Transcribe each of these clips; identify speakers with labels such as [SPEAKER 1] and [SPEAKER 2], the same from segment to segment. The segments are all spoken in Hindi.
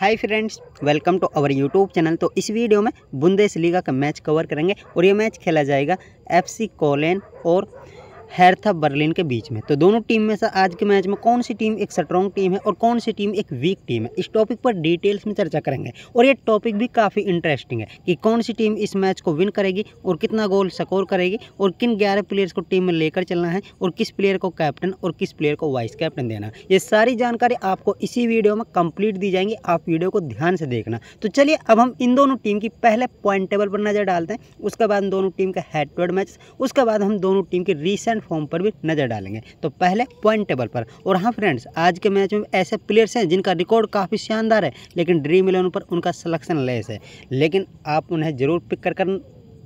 [SPEAKER 1] hi friends welcome to our YouTube channel तो इस वीडियो में बुंदेस लीगा का मैच कवर करेंगे और ये मैच खेला जाएगा एफसी कोलेन और हैरथा बर्लिन के बीच में तो दोनों टीम में से आज के मैच में कौन सी टीम एक स्ट्रॉन्ग टीम है और कौन सी टीम एक वीक टीम है इस टॉपिक पर डिटेल्स में चर्चा करेंगे और ये टॉपिक भी काफ़ी इंटरेस्टिंग है कि कौन सी टीम इस मैच को विन करेगी और कितना गोल स्कोर करेगी और किन ग्यारह प्लेयर्स को टीम में लेकर चलना है और किस प्लेयर को कैप्टन और किस प्लेयर को वाइस कैप्टन देना ये सारी जानकारी आपको इसी वीडियो में कंप्लीट दी जाएंगी आप वीडियो को ध्यान से देखना तो चलिए अब हम इन दोनों टीम की पहले पॉइंट टेबल पर नज़र डालते हैं उसके बाद दोनों टीम का हेड टू हेड मैच उसके बाद हम दोनों टीम की रिसेंट रिसेंट फॉर्म पर भी नज़र डालेंगे तो पहले पॉइंट टेबल पर और हाँ फ्रेंड्स आज के मैच में ऐसे प्लेयर्स हैं जिनका रिकॉर्ड काफ़ी शानदार है लेकिन ड्रीम इलेवन पर उनका सलेक्शन लेस है लेकिन आप उन्हें ज़रूर पिक कर कर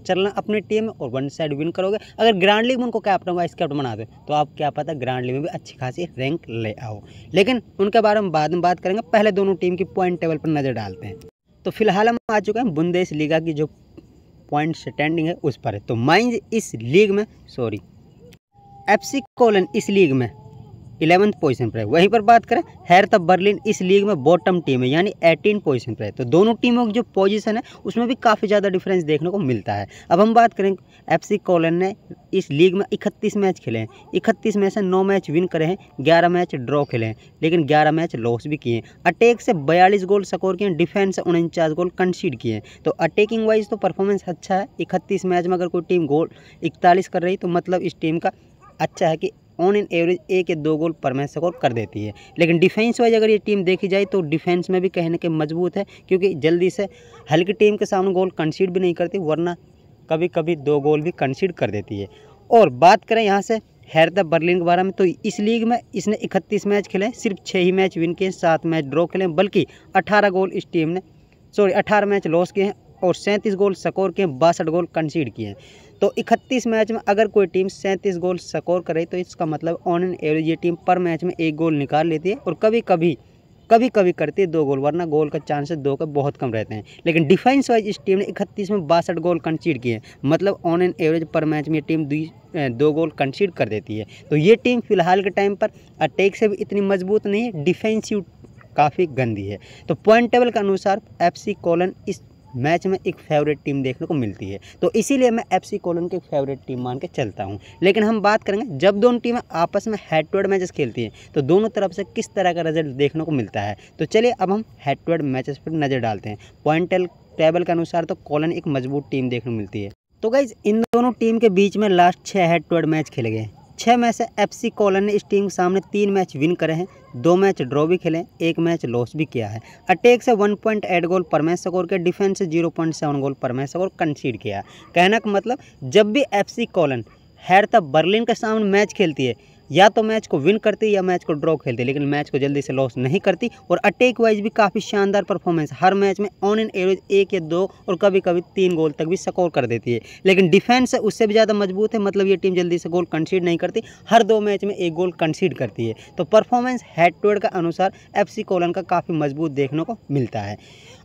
[SPEAKER 1] चलना अपनी टीम में और वन साइड विन करोगे अगर ग्रांड लीग में उनको कैप्टन वाइस कैप्टन बना दो तो आप क्या पता ग्रांड लीग में भी अच्छी खासी रैंक ले आओ लेकिन उनके बारे में बाद में बात करेंगे पहले दोनों टीम की पॉइंट टेबल पर नज़र डालते हैं तो फिलहाल हम आ चुके हैं बुंदेश लीगा की जो पॉइंट स्टैंडिंग है उस पर है तो माइंज इस लीग में सॉरी एफ सी कोलन इस लीग में इलेवंथ पोजीशन पर है वहीं पर बात करें हैरत बर्लिन इस लीग में बॉटम टीम है यानी एटीन पोजीशन पर है तो दोनों टीमों की जो पोजीशन है उसमें भी काफ़ी ज़्यादा डिफरेंस देखने को मिलता है अब हम बात करें एफसी कोलन ने इस लीग में इकतीस मैच खेले हैं इकतीस में से नौ मैच विन करे हैं ग्यारह मैच ड्रॉ खेले हैं लेकिन ग्यारह मैच लॉस भी किए हैं अटैक से बयालीस गोल स्कोर किए हैं डिफेंस से उनचास गोल कंसीड किए हैं तो अटैकिंग वाइज तो परफॉर्मेंस अच्छा है इकतीस मैच में अगर कोई टीम गोल इकतालीस कर रही तो मतलब इस टीम का अच्छा है कि ऑन इन एवरेज एक या दो गोल पर मैच स्कोर कर देती है लेकिन डिफेंस वाइज अगर ये टीम देखी जाए तो डिफेंस में भी कहने के मजबूत है क्योंकि जल्दी से हल्की टीम के सामने गोल कंसीड भी नहीं करती वरना कभी कभी दो गोल भी कंसीड कर देती है और बात करें यहाँ से हैरता बर्लिन के बारे में तो इस लीग में इसने इकतीस मैच खेले सिर्फ छः ही मैच विन किए सात मैच ड्रॉ खेले बल्कि अठारह गोल इस टीम ने सॉरी अठारह मैच लॉस किए हैं और सैंतीस गोल स्कोर किए बासठ गोल कंसीड किए हैं तो 31 मैच में अगर कोई टीम सैंतीस गोल स्कोर करे तो इसका मतलब ऑन एन एवरेज ये टीम पर मैच में एक गोल निकाल लेती है और कभी कभी कभी कभी करती है दो गोल वरना गोल का चांसेस दो के बहुत कम रहते हैं लेकिन डिफेंस वाइज इस टीम ने इकतीस में बासठ गोल कंसीड किए मतलब on an average per match में ये टीम दो गोल कंसीड कर देती है तो ये टीम फिलहाल के टाइम पर अटैक से भी इतनी मजबूत नहीं है डिफेंसिव काफ़ी गंदी है तो पॉइंट टेबल के अनुसार एफ सी कॉलन इस मैच में एक फेवरेट टीम देखने को मिलती है तो इसीलिए मैं एफ सी कोलन की फेवरेट टीम मान के चलता हूँ लेकिन हम बात करेंगे जब दोनों टीमें आपस में हेड टू हेड मैचेस खेलती हैं तो दोनों तरफ से किस तरह का रिजल्ट देखने को मिलता है तो चलिए अब हम हेड टू हेड मैचेस पर नज़र डालते हैं पॉइंट टेबल के अनुसार तो कोलन एक मजबूत टीम देखने को मिलती है तो गाइज इन दोनों टीम के बीच में लास्ट छः हेड टू हेड मैच खेले गए छः मैच से एफ सी कॉलन ने इस टीम के सामने तीन मैच विन करे हैं दो मैच ड्रॉ भी खेले एक मैच लॉस भी किया है अटैक से 1.8 गोल पर मैच स्कोर किया डिफेंस से 0.7 गोल पर मैच स्कोर कंसीड किया कहना का मतलब जब भी F C Koln Hertha Berlin के सामने मैच खेलती है या तो मैच को विन करती या मैच को ड्रॉ खेलती लेकिन मैच को जल्दी से लॉस नहीं करती और अटैक वाइज भी काफ़ी शानदार परफॉर्मेंस हर मैच में ऑन एंड एवरेज एक या दो और कभी कभी तीन गोल तक भी स्कोर कर देती है लेकिन डिफेंस उससे भी ज़्यादा मजबूत है मतलब ये टीम जल्दी से गोल कंसीड नहीं करती हर दो मैच में एक गोल कंसीड करती है तो परफॉर्मेंस हेड टू हेड का अनुसार एफ कोलन का काफ़ी मजबूत देखने को मिलता है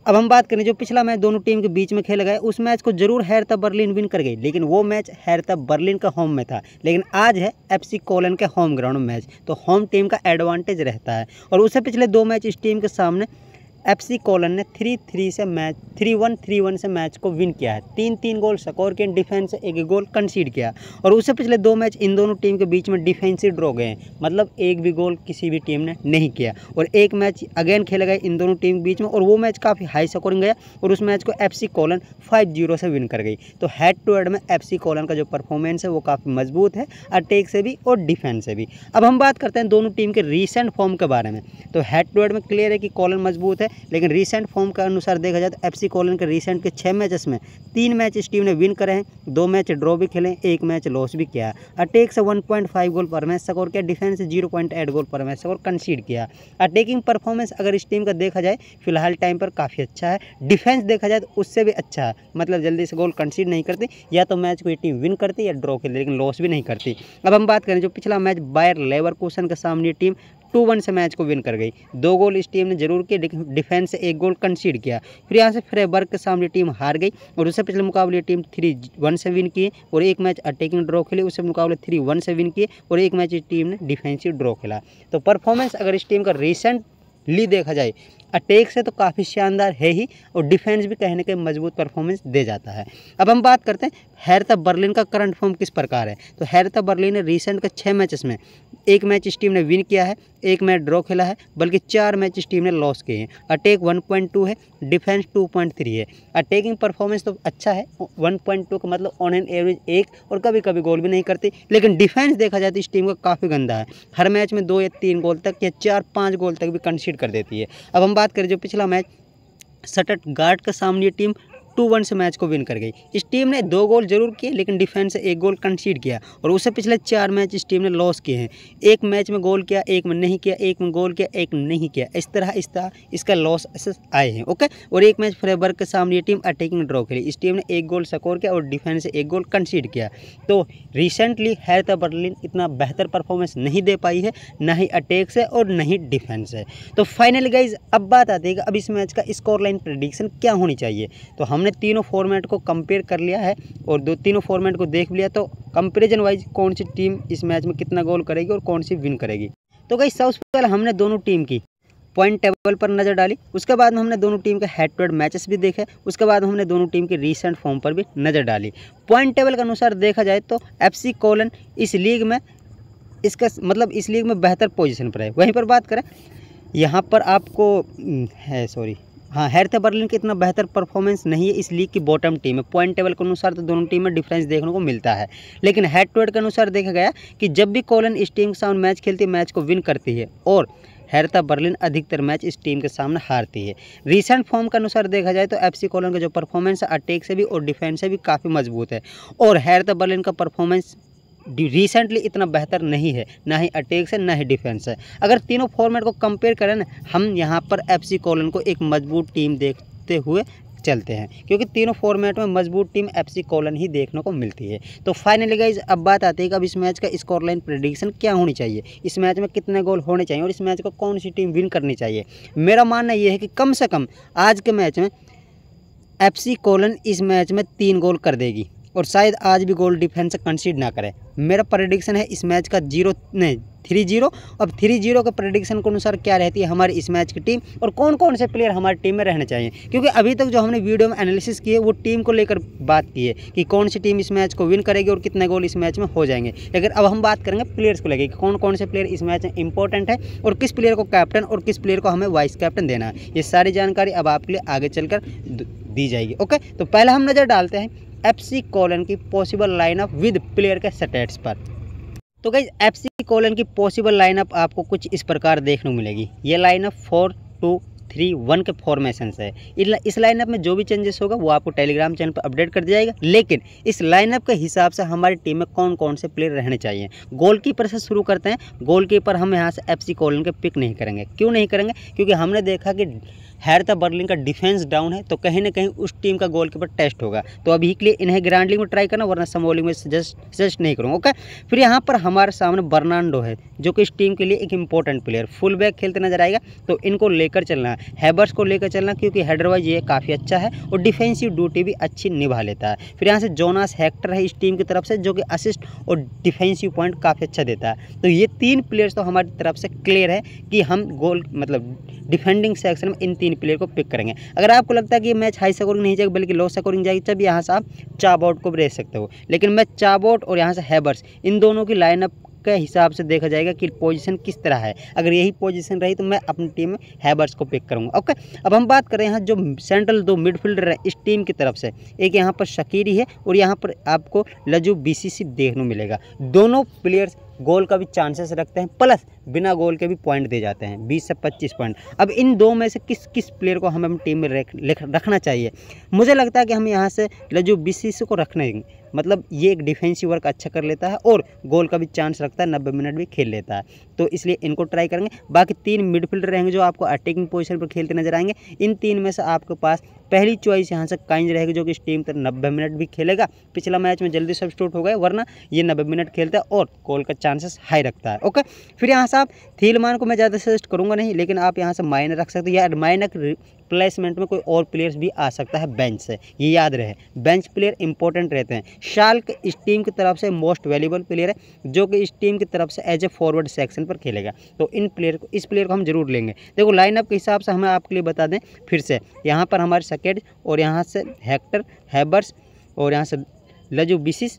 [SPEAKER 1] अब हम बात करें जो पिछला मैच दोनों टीम के बीच में खेला गया उस मैच को जरूर हैरता बर्लिन विन कर गई लेकिन वो मैच हैरता बर्लिन का होम में था लेकिन आज है सी कोलन के होम ग्राउंड मैच तो होम टीम का एडवांटेज रहता है और उससे पिछले दो मैच इस टीम के सामने एफसी कॉलन ने थ्री थ्री से match three one three one से मैच को विन किया है तीन तीन गोल स्कोर किए डिफेंस से एक गोल कंसीड किया और उससे पिछले दो मैच इन दोनों टीम के बीच में डिफेंसिव ड्रॉ गए हैं मतलब एक भी गोल किसी भी टीम ने नहीं किया और एक मैच अगेन खेला गया इन दोनों टीम के बीच में और वो मैच काफ़ी हाई स्कोरिंग गया और उस मैच को एफ कॉलन फाइव जीरो से विन कर गई तो हेड टू हेड में एफ कॉलन का जो परफॉर्मेंस है वो काफ़ी मजबूत है अटैक से भी और डिफेंस से भी अब हम बात करते हैं दोनों टीम के रिसेंट फॉर्म के बारे में तो हेड टू हेड में क्लियर है कि कॉलन मजबूत है लेकिन रिसेंट फॉर्म के अनुसार देखा जाए तो एफ सी कॉलन के रिसेंट के छः मैचेस में तीन मैच इस टीम ने विन करे हैं दो मैच ड्रॉ भी खेले एक मैच लॉस भी किया अटैक से वन पॉइंट फाइव गोल पर मैच स्कोर किया डिफेंस से जीरो पॉइंट एट गोल पर मैच स्कोर कंसीड किया अटैकिंग परफॉर्मेंस अगर इस टीम का देखा जाए फिलहाल टाइम पर काफ़ी अच्छा है डिफेंस देखा जाए तो उससे भी अच्छा है मतलब जल्दी से गोल कंसीड नहीं करती या तो मैच कोई टीम विन करती या ड्रॉ खेलती लेकिन लॉस भी नहीं करती अब हम बात करें जो पिछला मैच बायर लेवर के सामने टीम टू वन से मैच को विन कर गई दो गोल इस टीम ने जरूर किए डिफेंस से एक गोल कंसीड किया फिर यहाँ से फ्रेबर्ग के सामने टीम हार गई और उससे पिछले मुकाबले टीम थ्री वन से विन किए और एक मैच अटैकिंग ड्रॉ खेले उससे मुकाबले थ्री वन से विन किए और एक मैच इस टीम ने डिफेंसिव ड्रॉ खेला तो परफॉर्मेंस अगर इस टीम का रिसेंट ली देखा जाए अटैक से तो काफ़ी शानदार है ही और डिफेंस भी कहने के मजबूत परफॉर्मेंस दे जाता है अब हम बात करते हैं हैरता बर्लिन का करंट फॉर्म किस प्रकार है तो हैरता बर्लिन ने रिसेंट का छः मैचेस में एक मैच इस टीम ने विन किया है एक मैच ड्रॉ खेला है बल्कि चार मैच इस टीम ने लॉस किए हैं अटैक 1.2 है डिफेंस 2.3 है अटैकिंग परफॉर्मेंस तो अच्छा है 1.2 का मतलब ऑन एन एवरेज एक और कभी कभी गोल भी नहीं करती लेकिन डिफेंस देखा जाए तो इस टीम का काफ़ी गंदा है हर मैच में दो या तीन गोल तक या चार पाँच गोल तक भी कंसीड कर देती है अब हम बात करें जो पिछला मैच सटट गार्ड का सामने टीम टू वन से मैच को विन कर गई इस टीम ने दो गोल जरूर किए लेकिन डिफेंस एक गोल कंसीड किया और उससे पिछले चार मैच इस टीम ने लॉस किए हैं एक मैच में गोल किया एक में नहीं किया एक में गोल किया एक नहीं किया इस तरह इस तरह इसका लॉस आए हैं ओके और एक मैच फ्रेबर्ग के सामने टीम अटैकिंग ड्रॉ खेली इस टीम ने एक गोल स्कोर किया और डिफेंस एक गोल कंसीड किया तो रिसेंटली हैरता बर्लिन इतना बेहतर परफॉर्मेंस नहीं दे पाई है ना ही अटैक से और ना ही डिफेंस है तो फाइनली गाइज अब बात आती है कि अब इस मैच का स्कोर लाइन प्रडिक्शन क्या होनी चाहिए तो हम हमने तीनों फॉर्मेट को कंपेयर कर लिया है और दो तीनों फॉर्मेट को देख लिया तो कंपेरिजन वाइज कौन सी टीम इस मैच में कितना गोल करेगी और कौन सी विन करेगी तो गई सबसे पहले हमने दोनों टीम की पॉइंट टेबल पर नज़र डाली उसके बाद हमने दोनों टीम के हेड टू हेड मैचेस भी देखे उसके बाद हमने दोनों टीम के रीसेंट फॉर्म पर भी नज़र डाली पॉइंट टेबल के अनुसार देखा जाए तो एफसी कोलन इस लीग में इसका मतलब इस लीग में बेहतर पोजीशन पर है वहीं पर बात करें यहाँ पर आपको हम्म, है सॉरी हाँ हेर्थ बर्लिन का इतना बेहतर परफॉर्मेंस नहीं है इस लीग की बॉटम टीम है पॉइंट टेबल के अनुसार तो दोनों टीम में डिफरेंस देखने को मिलता है लेकिन हेड टू हेड के अनुसार देखा गया कि जब भी कोलन इस टीम के सामने मैच खेलती है मैच को विन करती है और हेरथा बर्लिन अधिकतर मैच इस टीम के सामने हारती है रिसेंट फॉर्म के अनुसार देखा जाए तो एफसी कोलन का जो परफॉर्मेंस है अटैक से भी और डिफेंस से भी काफ़ी मजबूत है और हेरथा बर्लिन का परफॉर्मेंस रिसेंटली इतना बेहतर नहीं है ना ही अटैक है ना ही डिफेंस है अगर तीनों फॉर्मेट को कंपेयर करें ना हम यहाँ पर एफ सी कॉलन को एक मजबूत टीम देखते हुए चलते हैं क्योंकि तीनों फॉर्मेट में मजबूत टीम एफसी कॉलन ही देखने को मिलती है तो फाइनली गाइज अब बात आती है कि अब इस मैच का स्कोर लाइन प्रडिक्शन क्या होनी चाहिए इस मैच में कितने गोल होने चाहिए और इस मैच को कौन सी टीम विन करनी चाहिए मेरा मानना यह है कि कम से कम आज के मैच में एफसी कॉलन इस मैच में तीन गोल कर देगी और शायद आज भी गोल डिफेंस कंसीड ना करें मेरा प्रडिक्शन है इस मैच का जीरो नहीं थ्री जीरो अब थ्री जीरो के प्रडिक्शन के अनुसार क्या रहती है हमारी इस मैच की टीम और कौन कौन से प्लेयर हमारी टीम में रहने चाहिए क्योंकि अभी तक जो हमने वीडियो में एनालिसिस किए वो टीम को लेकर बात की है कि कौन सी टीम इस मैच को विन करेगी और कितने गोल इस मैच में हो जाएंगे लेकिन अब हम बात करेंगे प्लेयर्स को लेकर कौन कौन से प्लेयर इस मैच में इंपॉर्टेंट है और किस प्लेयर को कैप्टन और किस प्लेयर को हमें वाइस कैप्टन देना है ये सारी जानकारी अब आपके लिए आगे चलकर दी जाएगी ओके तो पहले हम नज़र डालते हैं एफसी कॉलन की पॉसिबल लाइनअप विद प्लेयर के स्टेट्स पर तो गई एफसी कॉलन की पॉसिबल लाइनअप आपको कुछ इस प्रकार देखने को मिलेगी ये lineup four two three one के फॉर्मेशन है इस लाइनअप में जो भी चेंजेस होगा वो आपको टेलीग्राम चैनल पर अपडेट कर दिया जाएगा लेकिन इस लाइनअप के हिसाब से हमारी टीम में कौन कौन से प्लेयर रहने चाहिए गोलकीपर से शुरू करते हैं गोलकीपर हम यहाँ से एफ सी कॉलन के पिक नहीं करेंगे क्यों नहीं करेंगे क्योंकि हमने देखा कि हैरता बर्लिन का डिफेंस डाउन है तो कहीं ना कहीं उस टीम का गोल कीपर टेस्ट होगा तो अभी के लिए इन्हें ग्रैंड लीग में ट्राई करना वरना समोलिंग में सजेस्ट सजेस्ट नहीं करूँगा ओके फिर यहाँ पर हमारे सामने बर्नाडो है जो कि इस टीम के लिए एक इंपॉर्टेंट प्लेयर फुल बैक खेलते नजर आएगा तो इनको लेकर चलना हैबर्स को लेकर चलना क्योंकि हेडरवाइज ये काफ़ी अच्छा है और डिफेंसिव ड्यूटी भी अच्छी निभा लेता है फिर यहाँ से जोनास हैक्टर है इस टीम की तरफ से जो कि असिस्ट और डिफेंसिव पॉइंट काफ़ी अच्छा देता है तो ये तीन प्लेयर्स तो हमारी तरफ से क्लियर है कि हम गोल मतलब डिफेंडिंग सेक्शन में इन तीन तीन प्लेयर को पिक करेंगे अगर आपको लगता है कि मैच हाई स्कोरिंग नहीं जाएगी बल्कि लो स्कोरिंग जाएगी तब यहाँ से आप चाबोट को भी सकते हो लेकिन मैं चाबोट और यहाँ से हैबर्स इन दोनों की लाइनअप के हिसाब से देखा जाएगा कि पोजीशन किस तरह है अगर यही पोजीशन रही तो मैं अपनी टीम में हैबर्स को पिक करूंगा ओके अब हम बात करें यहाँ जो सेंट्रल दो मिडफील्डर हैं इस टीम की तरफ से एक यहाँ पर शकीरी है और यहाँ पर आपको लजू बीसीसी देखने मिलेगा दोनों प्लेयर्स गोल का भी चांसेस रखते हैं प्लस बिना गोल के भी पॉइंट दे जाते हैं बीस से पच्चीस पॉइंट अब इन दो में से किस किस प्लेयर को हमें टीम में रखना चाहिए मुझे लगता है कि हम यहाँ से लजू बी को रखने मतलब ये एक डिफेंसिव वर्क अच्छा कर लेता है और गोल का भी चांस रखता है नब्बे मिनट भी खेल लेता है तो इसलिए इनको ट्राई करेंगे बाकी तीन मिडफील्डर रहेंगे जो आपको अटैकिंग पोजिशन पर खेलते नजर आएंगे इन तीन में से आपके पास पहली चॉइस यहाँ से काइंज रहेगी जो कि इस टीम तक नब्बे मिनट भी खेलेगा पिछला मैच में जल्दी सब्सटूट हो गए वरना ये नब्बे मिनट खेलता है और गोल का चांसेस हाई रखता है ओके फिर यहाँ से आप थील मान को मैं ज़्यादा सजेस्ट करूँगा नहीं लेकिन आप यहाँ से माइनर रख सकते हो या माइनर प्लेसमेंट में कोई और प्लेयर्स भी आ सकता है बेंच से ये याद रहे बेंच प्लेयर इंपॉर्टेंट रहते हैं शाल्क इस टीम की तरफ से मोस्ट वैल्यूबल प्लेयर है जो कि इस टीम की तरफ से एज ए फॉरवर्ड सेक्शन पर खेलेगा तो इन प्लेयर को इस प्लेयर को हम जरूर लेंगे देखो लाइनअप के हिसाब से हमें आपके लिए बता दें फिर से यहाँ पर हमारे सकेट और यहाँ से हेक्टर हैबर्स और यहाँ से लजू बिशिस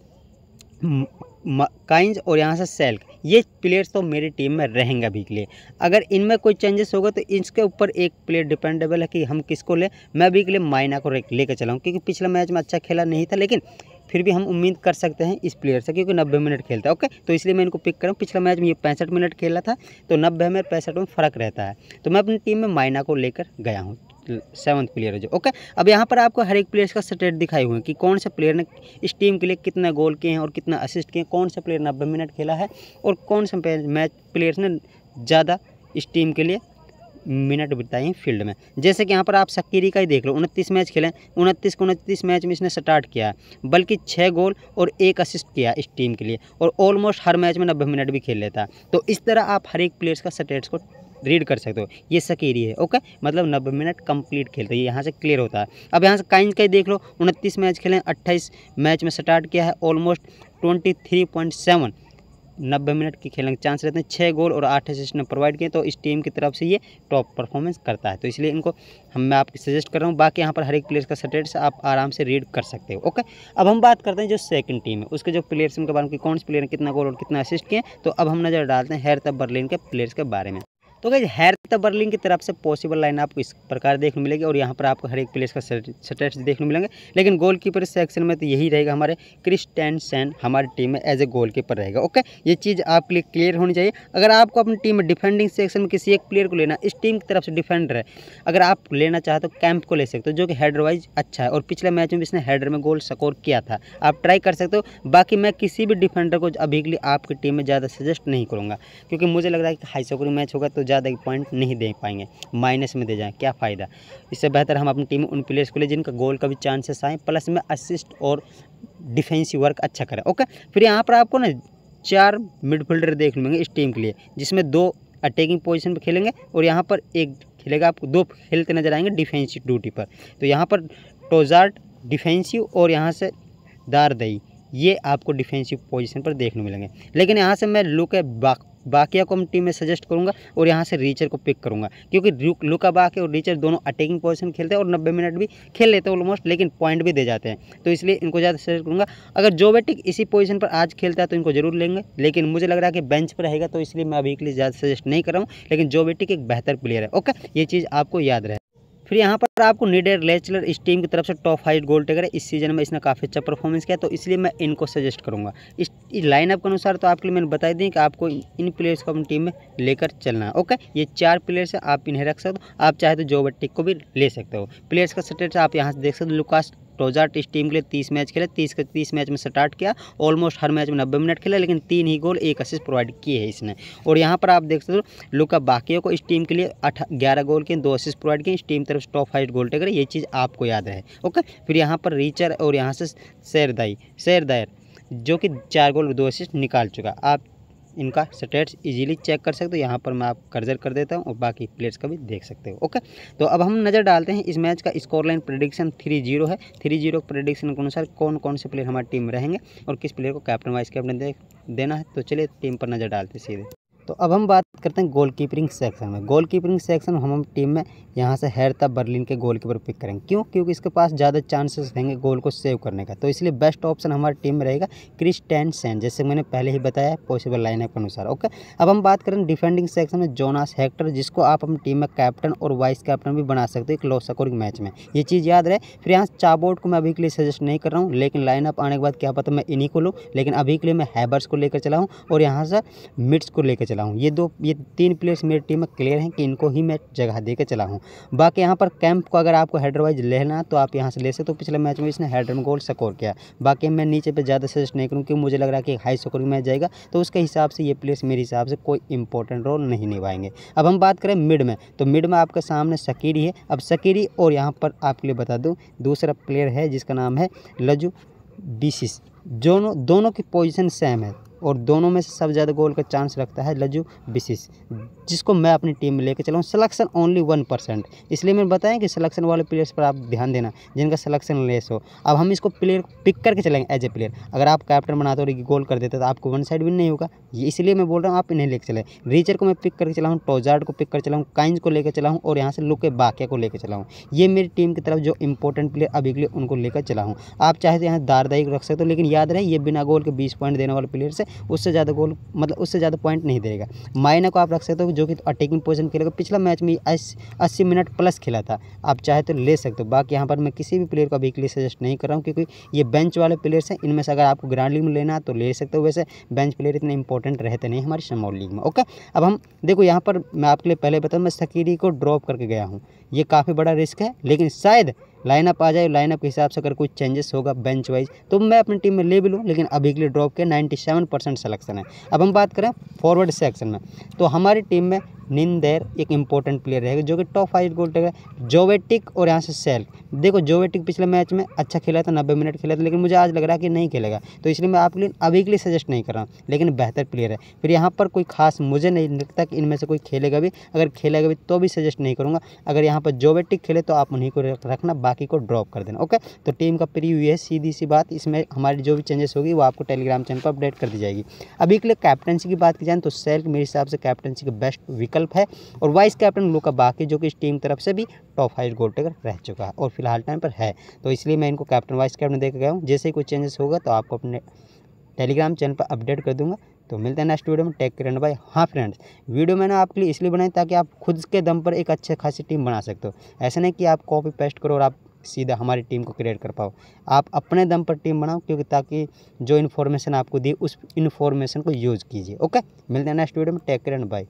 [SPEAKER 1] काइंस और यहाँ से सेल्क ये प्लेयर्स तो मेरी टीम में रहेंगे अभी के लिए अगर इनमें कोई चेंजेस होगा तो इसके ऊपर एक प्लेयर डिपेंडेबल है कि हम किसको लें मैं अभी के लिए माइना को लेकर चला चलाऊँ क्योंकि पिछला मैच में अच्छा खेला नहीं था लेकिन फिर भी हम उम्मीद कर सकते हैं इस प्लेयर से क्योंकि नब्बे मिनट खेलता है ओके तो इसलिए मैं इनको पिक करूँ पिछले पिछला मैच में ये पैंसठ मिनट खेला था तो नब्बे में पैंसठ में फ़र्क रहता है तो मैं अपनी टीम में माइना को लेकर गया हूँ सेवन्थ प्लेयर है जो ओके अब यहाँ पर आपको हर एक प्लेयर्स का स्टेट दिखाई हुए हैं कि कौन से प्लेयर ने इस टीम के लिए कितने गोल किए हैं और कितना असिस्ट किए हैं कौन से प्लेयर नब्बे मिनट खेला है और कौन से मैच प्लेयर्स ने ज़्यादा इस टीम के लिए मिनट बिताए फील्ड में जैसे कि यहाँ पर आप सक्कीरी का ही देख लो उनतीस मैच खेले उनतीस को उनतीस मैच में इसने स्टार्ट किया है बल्कि छः गोल और एक असिस्ट किया इस टीम के लिए और ऑलमोस्ट हर मैच में नब्बे मिनट भी खेल लेता है तो इस तरह आप हर एक प्लेयर्स का स्टेट्स को रीड कर सकते हो ये सकेरी है ओके मतलब नब्बे मिनट कंप्लीट खेलते हैं यहाँ से क्लियर होता है अब यहाँ से काइंस का ही देख लो उनतीस मैच खेले अट्ठाईस मैच में स्टार्ट किया है almost twenty three point seven नब्बे मिनट के खेलने के चांस रहते हैं छः गोल और आठ असिस्ट ने प्रोवाइड किए तो इस टीम की तरफ से ये टॉप परफॉर्मेंस करता है तो इसलिए इनको हम मैं आपकी सजेस्ट कर रहा हूँ बाकी यहाँ पर हर एक प्लेयर का स्टेटस आप आराम से रीड कर सकते हो ओके अब हम बात करते हैं जो सेकंड टीम है उसके जो प्लेयर्स उनके बारे में कौन से प्लेयर ने कितना गोल और कितना असिस्ट किए तो अब हम नज़र डालते हैं हैरतब बर्लिन के प्लेयर्स के बारे में तो गई हैरत बर्लिंग की तरफ से पॉसिबल लाइन आपको इस प्रकार देखने मिलेगी और यहाँ पर आपको हर एक प्लेस का स्टेट्स देखने मिलेंगे लेकिन गोलकीपर सेक्शन में तो यही रहेगा हमारे क्रिस्टेन सैन हमारी टीम में एज ए गोलकीपर रहेगा ओके ये चीज़ आपके लिए क्लियर होनी चाहिए अगर आपको अपनी टीम में डिफेंडिंग सेक्शन में किसी एक प्लेयर को लेना इस टीम की तरफ से डिफेंडर है अगर आप लेना चाहते तो कैंप को ले सकते हो जो कि हेडर वाइज अच्छा है और पिछले मैच में इसने हेडर में गोल स्कोर किया था आप ट्राई कर सकते हो बाकी मैं किसी भी डिफेंडर को अभी के लिए आपकी टीम में ज़्यादा सजेस्ट नहीं करूँगा क्योंकि मुझे लग रहा है कि हाई स्कोरिंग मैच होगा तो ज़्यादा पॉइंट नहीं दे पाएंगे माइनस में दे जाएँ क्या फ़ायदा इससे बेहतर हम अपनी टीम उन प्लेयर्स को ले जिनका गोल का भी चांसेस आए प्लस में असिस्ट और डिफेंसिव वर्क अच्छा करें ओके फिर यहाँ पर आपको ना चार मिडफील्डर देख लेंगे इस टीम के लिए जिसमें दो अटैकिंग पोजिशन पर खेलेंगे और यहाँ पर एक खेलेगा आपको दो खेलते नजर आएंगे डिफेंसिव ड्यूटी पर तो यहाँ पर टोजार्ट डिफेंसिव और यहाँ से दारदई ये आपको डिफेंसिव पोजीशन पर देखने मिलेंगे लेकिन यहाँ से मैं लुक है बाकिया को टीम में सजेस्ट करूँगा और यहाँ से रीचर को पिक करूँगा क्योंकि लुका बाके और रीचर दोनों अटैकिंग पोजिशन खेलते हैं और नब्बे मिनट भी खेल लेते हैं ऑलमोस्ट लेकिन पॉइंट भी दे जाते हैं तो इसलिए इनको ज़्यादा सजेस्ट करूँगा अगर जोबेटिक इसी पोजिशन पर आज खेलता है तो इनको जरूर लेंगे लेकिन मुझे लग रहा है कि बेंच पर रहेगा तो इसलिए मैं अभी के लिए ज़्यादा सजेस्ट नहीं कर रहा हूँ लेकिन जोबेटिक एक बेहतर प्लेयर है ओके ये चीज़ आपको याद रहे फिर यहाँ पर आपको नीडेड लेचलर इस टीम की तरफ से टॉप फाइव गोल टेकर है इस सीजन में इसने काफ़ी अच्छा परफॉर्मेंस किया तो इसलिए मैं इनको सजेस्ट करूँगा इस लाइनअप के अनुसार तो आपके लिए मैंने बताई दें कि आपको इन प्लेयर्स को अपनी टीम में लेकर चलना है ओके ये चार प्लेयर्स हैं आप इन्हें रख सकते हो आप चाहे तो बट्टिक को भी ले सकते हो प्लेयर्स का स्टेटस आप यहाँ से देख सकते हो लुकास्ट क्लोजार्ट इस टीम के लिए तीस मैच खेले तीस के तीस मैच में स्टार्ट किया ऑलमोस्ट हर मैच में नब्बे मिनट खेले लेकिन तीन ही गोल एक असिस्ट प्रोवाइड किए है इसने और यहाँ पर आप देख सकते हो लुका बाकियों को इस टीम के लिए अठ ग्यारह गोल किए दो असिस्ट प्रोवाइड किए इस टीम तरफ टॉप फाइव गोल टेकर ये चीज़ आपको याद रहे ओके फिर यहाँ पर रीचर और यहाँ से शेरदाई शेरदायर जो कि चार गोल दो असिस्ट निकाल चुका आप इनका स्टेट्स इजीली चेक कर सकते हो यहाँ पर मैं आप कर्जर कर देता हूँ और बाकी प्लेयर्स का भी देख सकते हो ओके तो अब हम नज़र डालते हैं इस मैच का score line prediction three zero है थ्री जीरो प्रडिक्शन के अनुसार कौन कौन से प्लेयर हमारी टीम रहेंगे और किस प्लेयर को कैप्टन वाइस कैप्टन देना है तो चलिए टीम पर नज़र डालते सीधे तो अब हम बात करते हैं गोल कीपरिंग सेक्शन में गोल कीपरिंग सेक्शन हम टीम में यहाँ से हैरता बर्लिन के गोल कीपर पिक करेंगे क्यों क्योंकि इसके पास ज़्यादा चांसेस रहेंगे गोल को सेव करने का तो इसलिए बेस्ट ऑप्शन हमारी टीम में रहेगा क्रिस्टैन सैन जैसे मैंने पहले ही बताया पॉसिबल लाइनअप के अनुसार ओके अब हम बात करें डिफेंडिंग सेक्शन में जोनास हेक्टर जिसको आप हम टीम में कैप्टन और वाइस कैप्टन भी बना सकते हो एक लो स्कोरिंग मैच में ये चीज़ याद रहे फिर यहाँ चाबोर्ड को मैं अभी के लिए सजेस्ट नहीं कर रहा हूँ लेकिन लाइनअप आने के बाद क्या पता मैं इन्हीं को लूँ लेकिन अभी के लिए मैं हैबर्स को लेकर चला हूँ और यहाँ से मिट्स को लेकर चला हूँ ये दो ये तीन प्लेयर्स मेरी टीम में क्लियर हैं कि इनको ही मैं जगह दे चला हूँ बाकी यहाँ पर कैंप को अगर आपको हेडर वाइज लेना तो आप यहाँ से ले सकते हो पिछले मैच में इसने हेडर में गोल स्कोर किया बाकी मैं नीचे पर ज़्यादा सजेस्ट नहीं करूँ क्योंकि मुझे लग रहा है कि हाई स्कोर मैच जाएगा तो उसके हिसाब से ये प्लेयर्स मेरे हिसाब से कोई इंपॉर्टेंट रोल नहीं निभाएंगे अब हम बात करें मिड में तो मिड में आपके सामने सकीरी है अब सकीरी और यहाँ पर आपके लिए बता दूँ दूसरा प्लेयर है जिसका नाम है लजू बीसिस दोनों दोनों की पोजीशन सेम है और दोनों में से सबसे ज़्यादा गोल का चांस रखता है लज्जू बिसिस जिसको मैं अपनी टीम में लेकर चलाऊँ सलेक्शन ओनली वन परसेंट इसलिए मैंने बताया कि सलेक्शन वाले प्लेयर्स पर आप ध्यान देना जिनका सलेक्शन लेस हो अब हम इसको प्लेयर पिक करके चलेंगे एज ए प्लेयर अगर आप कैप्टन बनाते हो गोल कर देते तो आपको वन साइड विन नहीं होगा ये इसलिए मैं बोल रहा हूँ आप इन्हें लेकर चलें रीचर को मैं पिक करके चलाऊँ टोजार्ड को पिक कर चलाऊँ काइंज को लेकर चलाऊँ और यहाँ से लुके बाकिया को लेकर चलाऊँ ये मेरी टीम की तरफ जो इंपॉर्टेंट प्लेयर अभी के लिए उनको लेकर चला हूँ आप चाहे तो यहाँ दारदाई को रख सकते हो लेकिन याद रहे ये बिना गोल के बीस पॉइंट देने वाले प्लेयर से उससे ज़्यादा गोल मतलब उससे ज़्यादा पॉइंट नहीं देगा माइना को आप रख सकते हो जो कि तो अटैकिंग पोजिशन खेलेगा पिछला मैच में अस्सी मिनट प्लस खेला था आप चाहे तो ले सकते हो बाकी यहाँ पर मैं किसी भी प्लेयर को अभी के लिए सजेस्ट नहीं कर रहा हूँ क्योंकि ये बेंच वाले प्लेयर्स हैं इनमें से अगर आपको ग्राउंड लीग में लेना तो ले सकते हो वैसे बेंच प्लेयर इतने इंपॉर्टेंट रहते नहीं हमारी समॉल लीग में ओके अब हम देखो यहाँ पर मैं आपके लिए पहले बताऊँ मैं सकीरी को ड्रॉप करके गया हूँ ये काफ़ी बड़ा रिस्क है लेकिन शायद लाइनअप आ जाए लाइनअप के हिसाब से अगर कुछ चेंजेस होगा बेंच वाइज तो मैं अपनी टीम में ले भी लूँ लेकिन अभी के लिए ड्रॉप के नाइन्टी सेवन परसेंट सलेक्शन है अब हम बात करें फॉरवर्ड सेक्शन में तो हमारी टीम में नींदेर एक इंपॉर्टेंट प्लेयर रहेगा जो कि टॉप फाइव गोल टेगा जोवेटिक और यहाँ से सेल्क देखो जोवेटिक पिछले मैच में अच्छा खेला था नब्बे मिनट खेला था लेकिन मुझे आज लग रहा है कि नहीं खेलेगा तो इसलिए मैं आपके लिए अभी के लिए सजेस्ट नहीं कर रहा हूँ लेकिन बेहतर प्लेयर है फिर यहाँ पर कोई खास मुझे नहीं लगता कि इनमें से कोई खेलेगा भी अगर खेलेगा भी तो भी सजेस्ट नहीं करूँगा अगर यहाँ पर जोवेटिक खेले तो आप उन्हीं को रखना बाकी को ड्रॉप कर देना ओके तो टीम का प्रीव्यू है सीधी सी बात इसमें हमारी जो भी चेंजेस होगी वो आपको टेलीग्राम चैनल पर अपडेट कर दी जाएगी अभी के लिए कैप्टनसी की बात की जाए तो सेल्क मेरे हिसाब से कैप्टनसी के बेस्ट विकल्प विकल्प है और वाइस कैप्टन लूका बाकी जो कि इस टीम तरफ से भी टॉप फाइव गोल टेकर रह चुका है और फिलहाल टाइम पर है तो इसलिए मैं इनको कैप्टन वाइस कैप्टन देकर गया हूँ जैसे ही कोई चेंजेस होगा तो आपको अपने टेलीग्राम चैनल पर अपडेट कर दूंगा तो मिलते हैं नेक्स्ट वीडियो में टेक करेंड भाई हाँ फ्रेंड्स वीडियो मैंने आपके लिए इसलिए बनाई ताकि आप खुद के दम पर एक अच्छे खासी टीम बना सकते हो ऐसा नहीं कि आप कॉपी पेस्ट करो और आप सीधा हमारी टीम को क्रिएट कर पाओ आप अपने दम पर टीम बनाओ क्योंकि ताकि जो इन्फॉर्मेशन आपको दी उस इन्फॉर्मेशन को यूज़ कीजिए ओके मिलते हैं नेक्स्ट वीडियो में टेक करेंड बाई